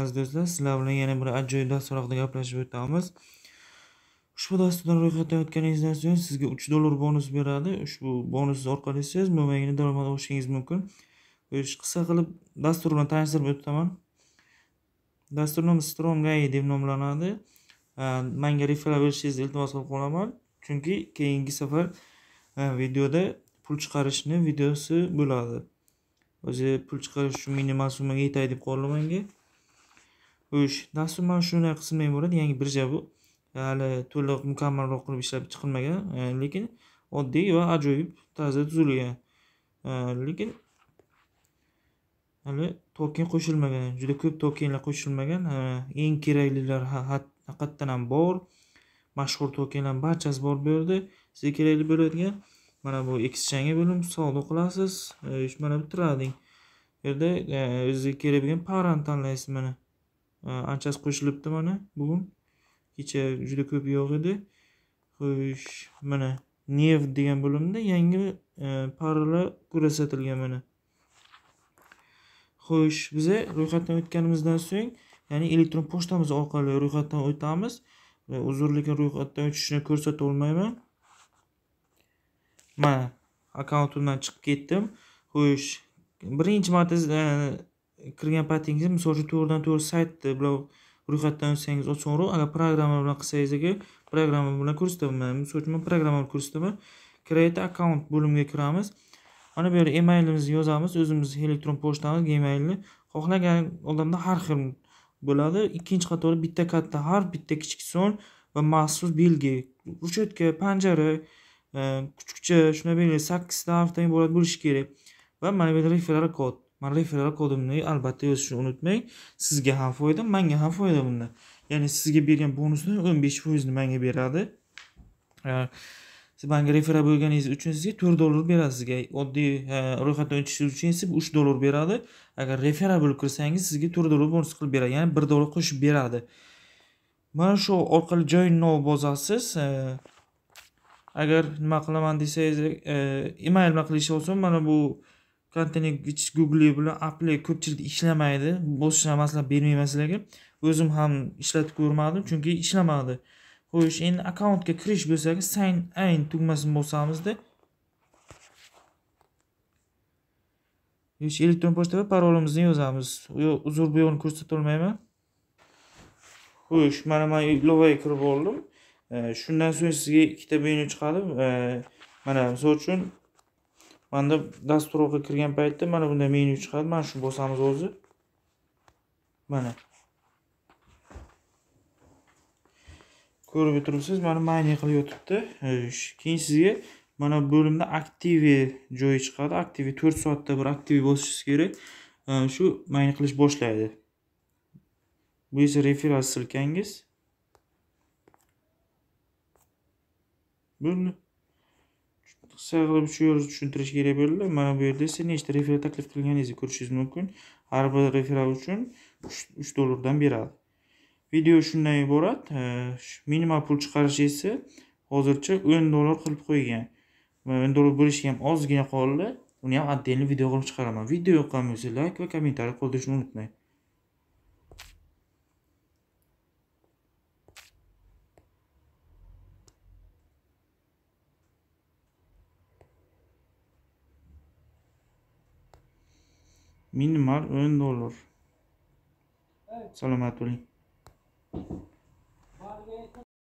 aziz do'stlar sizlar bilan yana bir ajoyib dastur haqida gaplashib o'tamiz ushbu dasturdan ro'yxatdan o'tganingizdan so'ng sizga uch dollar bonus beradi ushbu bonus orqali siz mo'maygina daromad olishingiz mumkin qisqa qilib dastur bilan tanishtirib o'taman dastur nomi stromgai deb nomlanadi manga refera berishingizni iltimos qilib qolaman chunki keyingi safar e, videoda pul chiqarishni videosi bo'ladi o'zi pul chiqarish uchun minimal summaga yetadi deb qoldi manga o'sh dastur mana shunday ham bo'ladi yangi birja bu hali to'liq mukammalroq qilib ishlab chiqilmagan e, lekin oddiy va ajoyib tarzda tuzilgan e, lekin hali token qo'shilmagan juda ko'p tokenlar qo'shilmagan e, eng keraklilar haqiqatdan ham bor mashhur tokenlar barchasi bor bu yerda sizga kerakli bo'ladigan mana bu exchange bo'lim savdo qilasiz mana bu trading bu yerda o'zingizga kerak bo'lgan parani tanlaysiz mana anchasi э, qo'shilibdi mana bugun kecha juda ko'p yo'q edi xo'sh mana nev degan bo'limda yangi e, paralar ko'rsatilgan mana xo'sh biza ro'yxatdan o'tganimizdan so'ng ya'ni elektron pochtamiz orqali ro'yxatdan o'tamiz uzr lekin ro'yxatdan o'tishni ko'rsata olmayman mana akkauntimdan chiqib ketdim xo'sh birinchi marta e, kirgan paytingiz misol uchun to'g'ridan to'g'ri saytni bular ro'yxatdan o'tsangiz osonroq agar programma bilan qilsangiz agar programma bilan ko'rsataman misol uchun man programma ko'rsataman create account bo'limiga kiramiz mana bu yerda emailimizni yozamiz o'zimizni elektron pochtamiz gmailni xohlagan odamda har xil bo'ladi ikkinchi qatori bitta katta harf bitta kichik son va maxsus belgi ruchetka panjara e, kuchukcha shunday belgi sakkizta harfdan iborat bo'lishi kerak va mana bu yerda referal kod referral kodimni albatta yozishni unutmang sizga ham foyda manga ham foyda bundan ya'ni sizga bergan bonusni o'n besh foizini manga beradi manga referral bo'lganingiz uchun sizga to'rt dollar beradi sizga oddiy ro'yxatdan o'tish uchun esa uch dollar beradi agar referral bo'lib kirsangiz sizga to'rt dollar bonus qilib beradi ya'ni bir dollar qo'shib beradi mana shu orqali now bozasiz agar nima qilaman desangiz email bilan qilishni olsam mana bu kontenegich google bilan apple ko'pchilik ishlamaydi boshqa maslahat bermayman sizlarga o'zim ham ishlatib ko'rmadim chunki ishlamadi xo'sh endi akkauntga kirish bo'lsak sign in tugmasini bosamizda elektron pochta va parolimizni yozamiz uzr bu ko'rsata olmayman xo'sh mana man ilovaga kirib oldim shundan so'ng sizga ikkita menyu chiqadi mana misol uchun manda dasturga kirgan paytda mana bunday menyu chiqadi mana shu bosamiz o'zi mana ko'rib turibsiz mana mayning qilib yotibdi keyin sizga mana bu bo'limda aktivi joyi chiqadi aktivi to'rt soatda bir aktivi bosishingiz kerak shu mayning qilish boshlaydi bu esa referral silkangiz bo'ldi qisqa qilib shu yo'l tushuntirish kerak bo'ldi mana bu yerda esa nechta referal taklif qilganingizni ko'rishingiz mumkin har bir referal uchun uch dollardan beradi video shundan iborat minimal pul chiqarish esa hozircha o'n dollar qilib qo'ygan o'n dollar bo'lishi ham ozgina qoldi uni ham отдельный video qilib chiqaraman video yoqqan bo'lsa layk va kommentariy qoldirishni unutmang minimal 1 dolar. Evet. Salam